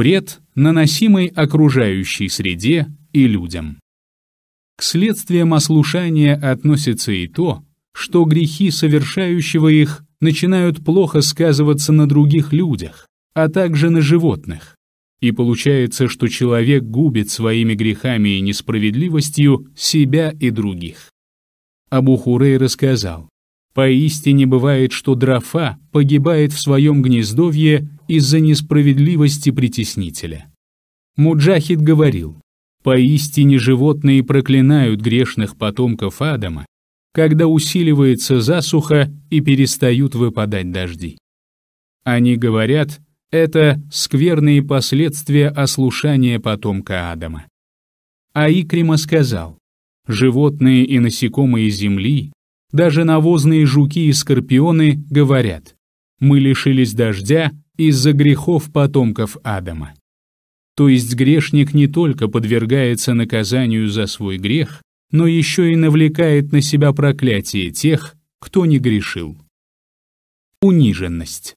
вред, наносимый окружающей среде и людям. К следствиям ослушания относится и то, что грехи совершающего их начинают плохо сказываться на других людях, а также на животных. И получается, что человек губит своими грехами и несправедливостью себя и других. Абу Хурей рассказал, «Поистине бывает, что дрофа погибает в своем гнездовье из-за несправедливости притеснителя. Муджахид говорил, «Поистине животные проклинают грешных потомков Адама, когда усиливается засуха и перестают выпадать дожди. Они говорят, это скверные последствия ослушания потомка Адама. А Икрима сказал, животные и насекомые земли, даже навозные жуки и скорпионы говорят, мы лишились дождя из-за грехов потомков Адама. То есть грешник не только подвергается наказанию за свой грех, но еще и навлекает на себя проклятие тех, кто не грешил. Униженность.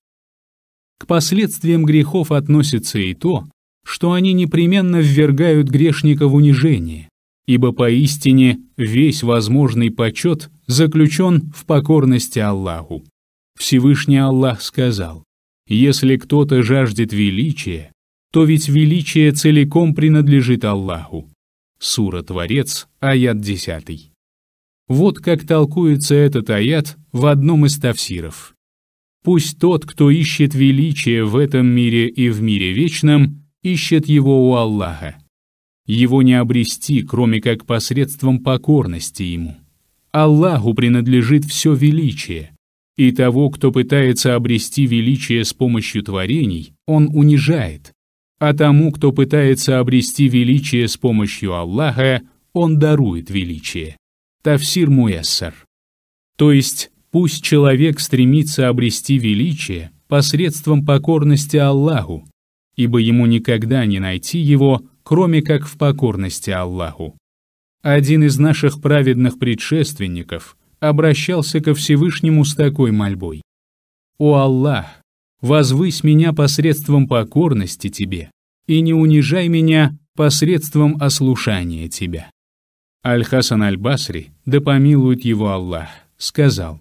К последствиям грехов относится и то, что они непременно ввергают грешника в унижение, ибо поистине весь возможный почет заключен в покорности Аллаху. Всевышний Аллах сказал, «Если кто-то жаждет величия, то ведь величие целиком принадлежит Аллаху». Сура Творец, аят 10. Вот как толкуется этот аят в одном из тавсиров. «Пусть тот, кто ищет величие в этом мире и в мире вечном, ищет его у Аллаха. Его не обрести, кроме как посредством покорности ему. Аллаху принадлежит все величие, и того, кто пытается обрести величие с помощью творений, он унижает. А тому, кто пытается обрести величие с помощью Аллаха, он дарует величие. Тавсир Муэссар. То есть, пусть человек стремится обрести величие посредством покорности Аллаху, ибо ему никогда не найти его, кроме как в покорности Аллаху. Один из наших праведных предшественников – обращался ко Всевышнему с такой мольбой. «О Аллах, возвысь меня посредством покорности Тебе и не унижай меня посредством ослушания Тебя». Аль-Хасан Аль-Басри, да помилует его Аллах, сказал,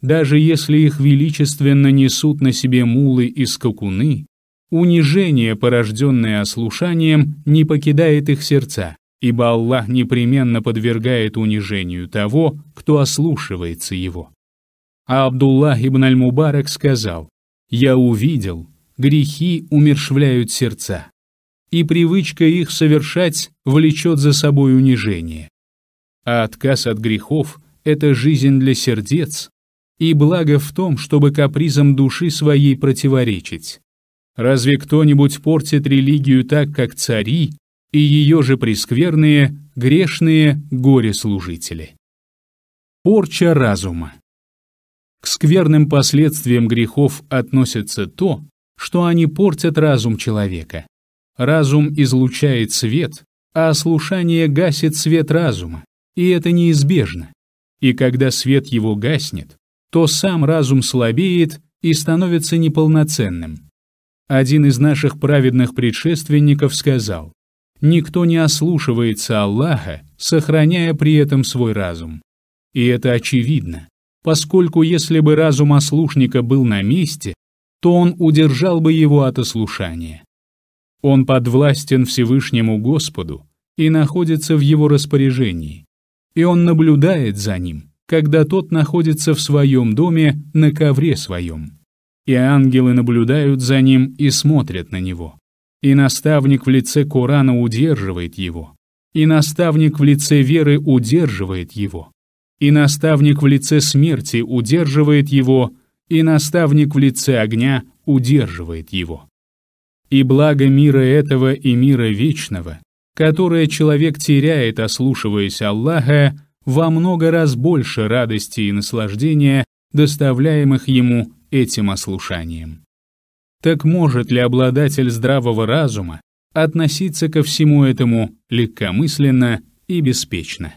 «Даже если их величественно несут на себе мулы и скакуны, унижение, порожденное ослушанием, не покидает их сердца, ибо Аллах непременно подвергает унижению того, кто ослушивается его. А Абдуллах ибн Аль-Мубарак сказал, «Я увидел, грехи умершвляют сердца, и привычка их совершать влечет за собой унижение. А отказ от грехов — это жизнь для сердец, и благо в том, чтобы капризом души своей противоречить. Разве кто-нибудь портит религию так, как цари, и ее же прескверные, грешные горе-служители. Порча разума. К скверным последствиям грехов относится то, что они портят разум человека. Разум излучает свет, а слушание гасит свет разума, и это неизбежно. И когда свет его гаснет, то сам разум слабеет и становится неполноценным. Один из наших праведных предшественников сказал, никто не ослушивается Аллаха, сохраняя при этом свой разум. И это очевидно, поскольку если бы разум ослушника был на месте, то он удержал бы его от ослушания. Он подвластен Всевышнему Господу и находится в его распоряжении, и он наблюдает за ним, когда тот находится в своем доме на ковре своем. И ангелы наблюдают за ним и смотрят на него. И наставник в лице Корана удерживает его. И наставник в лице веры удерживает его. И наставник в лице смерти удерживает его. И наставник в лице огня удерживает его. И благо мира этого и мира вечного, которое человек теряет, ослушиваясь Аллаха, во много раз больше радости и наслаждения, доставляемых ему этим ослушанием. Так может ли обладатель здравого разума относиться ко всему этому легкомысленно и беспечно?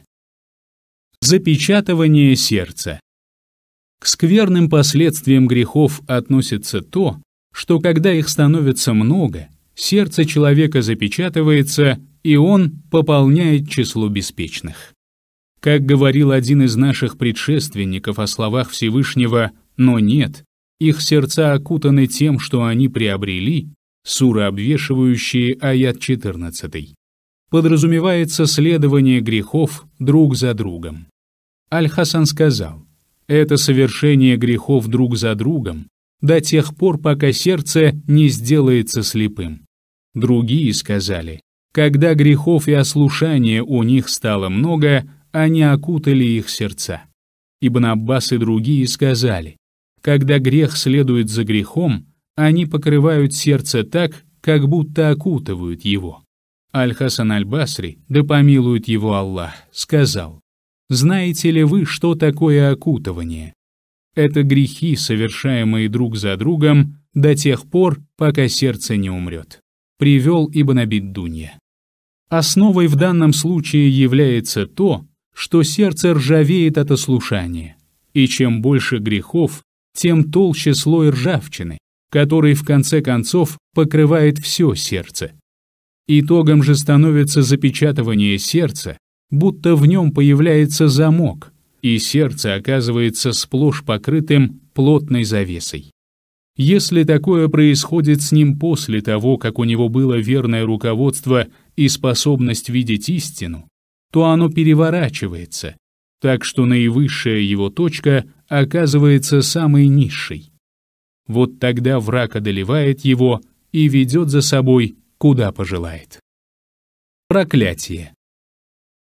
Запечатывание сердца. К скверным последствиям грехов относится то, что когда их становится много, сердце человека запечатывается, и он пополняет число беспечных. Как говорил один из наших предшественников о словах Всевышнего «но нет», их сердца окутаны тем, что они приобрели, сура, обвешивающие аят 14. Подразумевается следование грехов друг за другом. Аль-Хасан сказал, это совершение грехов друг за другом до тех пор, пока сердце не сделается слепым. Другие сказали, когда грехов и ослушания у них стало много, они окутали их сердца. Ибн Аббас и другие сказали, когда грех следует за грехом, они покрывают сердце так, как будто окутывают его. Аль-Хасан Аль-Басри, да помилует его Аллах, сказал, «Знаете ли вы, что такое окутывание? Это грехи, совершаемые друг за другом, до тех пор, пока сердце не умрет», привел Ибн Абиддунья. Основой в данном случае является то, что сердце ржавеет от ослушания, и чем больше грехов, тем толще слой ржавчины, который в конце концов покрывает все сердце. Итогом же становится запечатывание сердца, будто в нем появляется замок, и сердце оказывается сплошь покрытым плотной завесой. Если такое происходит с ним после того, как у него было верное руководство и способность видеть истину, то оно переворачивается, так что наивысшая его точка оказывается самой низшей. Вот тогда враг одолевает его и ведет за собой, куда пожелает. Проклятие.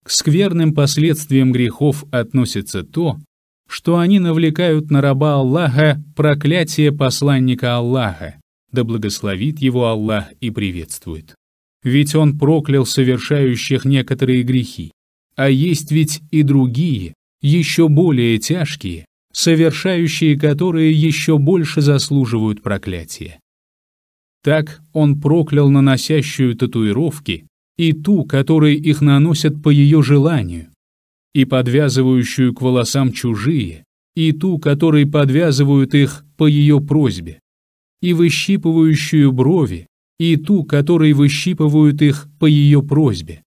К скверным последствиям грехов относится то, что они навлекают на раба Аллаха проклятие посланника Аллаха, да благословит его Аллах и приветствует. Ведь он проклял совершающих некоторые грехи, а есть ведь и другие, еще более тяжкие, совершающие которые еще больше заслуживают проклятия. Так он проклял наносящую татуировки и ту, которые их наносят по ее желанию, и подвязывающую к волосам чужие, и ту, которые подвязывают их по ее просьбе, и выщипывающую брови, и ту, которые выщипывают их по ее просьбе,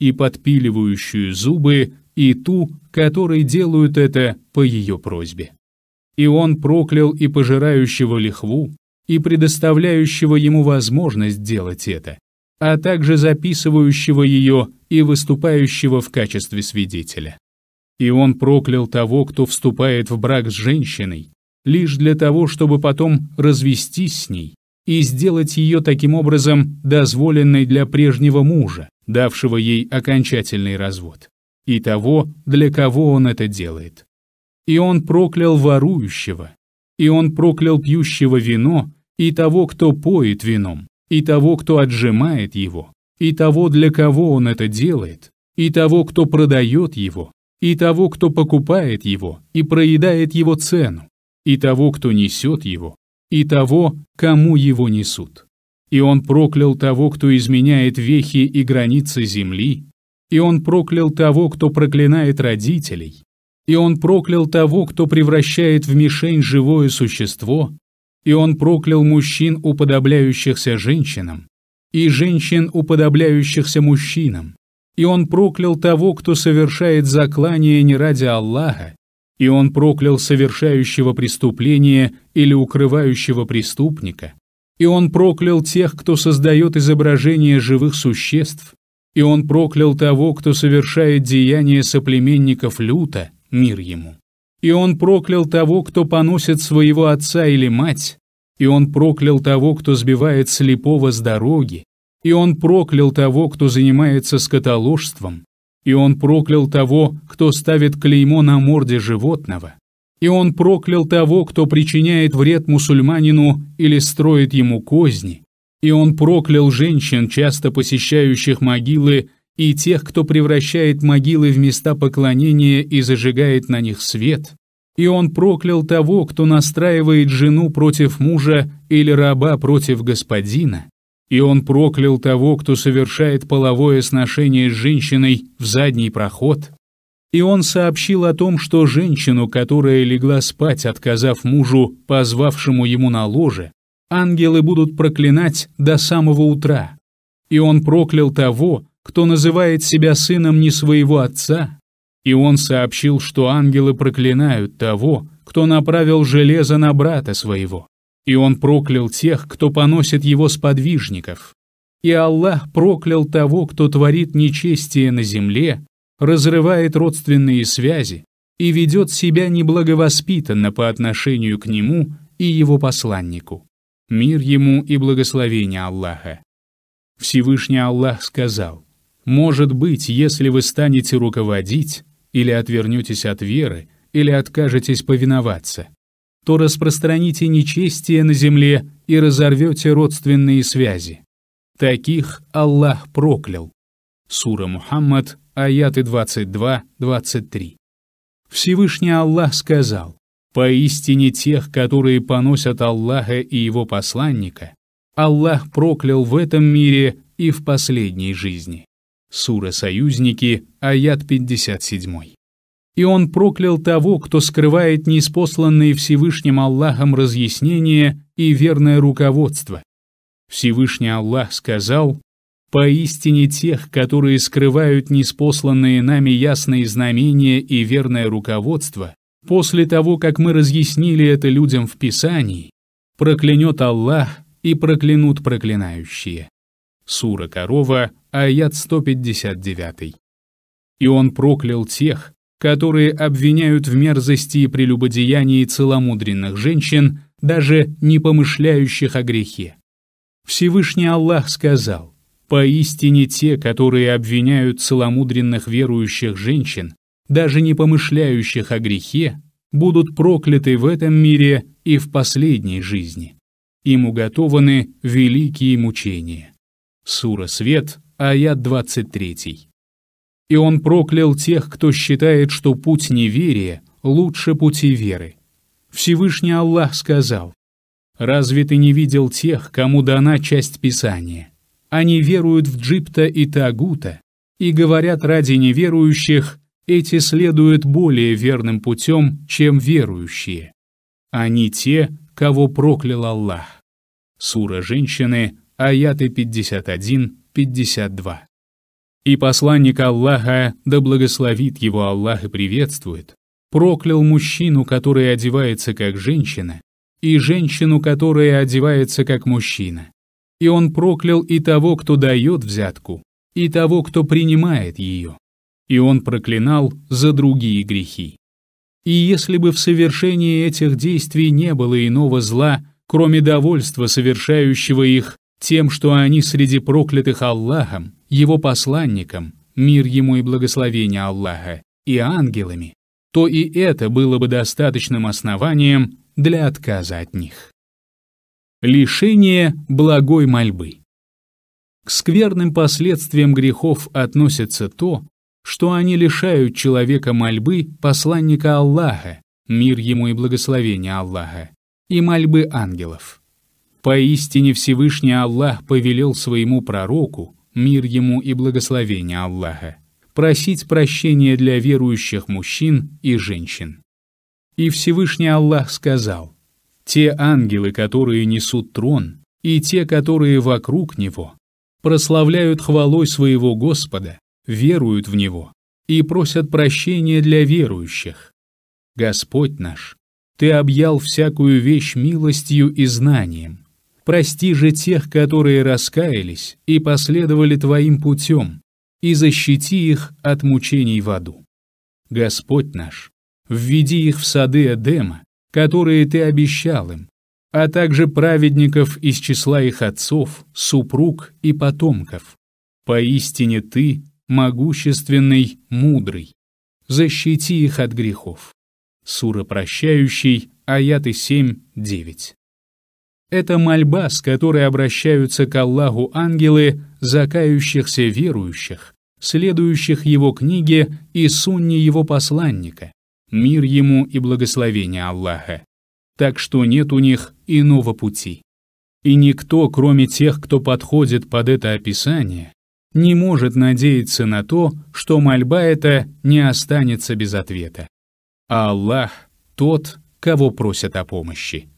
и подпиливающую зубы, и ту, которой делают это по ее просьбе. И он проклял и пожирающего лихву, и предоставляющего ему возможность делать это, а также записывающего ее и выступающего в качестве свидетеля. И он проклял того, кто вступает в брак с женщиной, лишь для того, чтобы потом развестись с ней, и сделать ее таким образом дозволенной для прежнего мужа, давшего ей окончательный развод, и того, для кого он это делает. И он проклял ворующего, и он проклял пьющего вино, и того, кто поет вином, и того, кто отжимает его, и того, для кого он это делает, и того, кто продает его, и того, кто покупает его и проедает его цену, и того, кто несет его, и того, кому его несут. И он проклял того, кто изменяет вехи и границы земли, и он проклял того, кто проклинает родителей, и он проклял того, кто превращает в мишень живое существо, и он проклял мужчин, уподобляющихся женщинам, и женщин, уподобляющихся мужчинам, и он проклял того, кто совершает заклание не ради Аллаха, и он проклял совершающего преступление или укрывающего преступника, и он проклял тех, кто создает изображение живых существ, и он проклял того, кто совершает деяния соплеменников люта, мир ему. И он проклял того, кто поносит своего отца или мать, и он проклял того, кто сбивает слепого с дороги, и он проклял того, кто занимается скотоложством, и он проклял того, кто ставит клеймо на морде животного. И он проклял того, кто причиняет вред мусульманину или строит ему козни. И он проклял женщин, часто посещающих могилы, и тех, кто превращает могилы в места поклонения и зажигает на них свет. И он проклял того, кто настраивает жену против мужа или раба против господина и он проклял того, кто совершает половое сношение с женщиной в задний проход, и он сообщил о том, что женщину, которая легла спать, отказав мужу, позвавшему ему на ложе, ангелы будут проклинать до самого утра, и он проклял того, кто называет себя сыном не своего отца, и он сообщил, что ангелы проклинают того, кто направил железо на брата своего. И он проклял тех, кто поносит его сподвижников. И Аллах проклял того, кто творит нечестие на земле, разрывает родственные связи и ведет себя неблаговоспитанно по отношению к нему и его посланнику. Мир ему и благословение Аллаха. Всевышний Аллах сказал, «Может быть, если вы станете руководить, или отвернетесь от веры, или откажетесь повиноваться, то распространите нечестие на земле и разорвете родственные связи. Таких Аллах проклял. Сура Мухаммад, аяты 22-23. Всевышний Аллах сказал, «Поистине тех, которые поносят Аллаха и Его посланника, Аллах проклял в этом мире и в последней жизни». Сура «Союзники», аят 57 и он проклял того, кто скрывает неиспосланные Всевышним Аллахом разъяснение и верное руководство. Всевышний Аллах сказал, «Поистине тех, которые скрывают неспосланные нами ясные знамения и верное руководство, после того, как мы разъяснили это людям в Писании, проклянет Аллах и проклянут проклинающие». Сура Корова, аят 159. «И он проклял тех, которые обвиняют в мерзости и прелюбодеянии целомудренных женщин, даже не помышляющих о грехе. Всевышний Аллах сказал, «Поистине те, которые обвиняют целомудренных верующих женщин, даже не помышляющих о грехе, будут прокляты в этом мире и в последней жизни. Им уготованы великие мучения». Сура Свет, аят 23. И он проклял тех, кто считает, что путь неверия лучше пути веры. Всевышний Аллах сказал, «Разве ты не видел тех, кому дана часть Писания? Они веруют в Джипта и Тагута и говорят ради неверующих, эти следуют более верным путем, чем верующие. Они те, кого проклял Аллах». Сура «Женщины», аяты 51-52. И посланник Аллаха, да благословит его Аллах и приветствует, проклял мужчину, который одевается как женщина, и женщину, которая одевается как мужчина. И он проклял и того, кто дает взятку, и того, кто принимает ее. И он проклинал за другие грехи. И если бы в совершении этих действий не было иного зла, кроме довольства совершающего их тем, что они среди проклятых Аллахом, его посланником, мир ему и благословение Аллаха, и ангелами, то и это было бы достаточным основанием для отказа от них. Лишение благой мольбы. К скверным последствиям грехов относится то, что они лишают человека мольбы посланника Аллаха, мир ему и благословение Аллаха, и мольбы ангелов. Поистине Всевышний Аллах повелел своему пророку, мир ему и благословение Аллаха, просить прощения для верующих мужчин и женщин. И Всевышний Аллах сказал, «Те ангелы, которые несут трон, и те, которые вокруг него, прославляют хвалой своего Господа, веруют в Него и просят прощения для верующих. Господь наш, Ты объял всякую вещь милостью и знанием, Прости же тех, которые раскаялись и последовали Твоим путем, и защити их от мучений в аду. Господь наш, введи их в сады Эдема, которые Ты обещал им, а также праведников из числа их отцов, супруг и потомков. Поистине Ты — могущественный, мудрый. Защити их от грехов. Сура прощающий, аяты 7-9. Это мольба, с которой обращаются к Аллаху ангелы, закающихся верующих, следующих его книге и сунне его посланника, мир ему и благословение Аллаха. Так что нет у них иного пути. И никто, кроме тех, кто подходит под это описание, не может надеяться на то, что мольба эта не останется без ответа. А Аллах — тот, кого просят о помощи.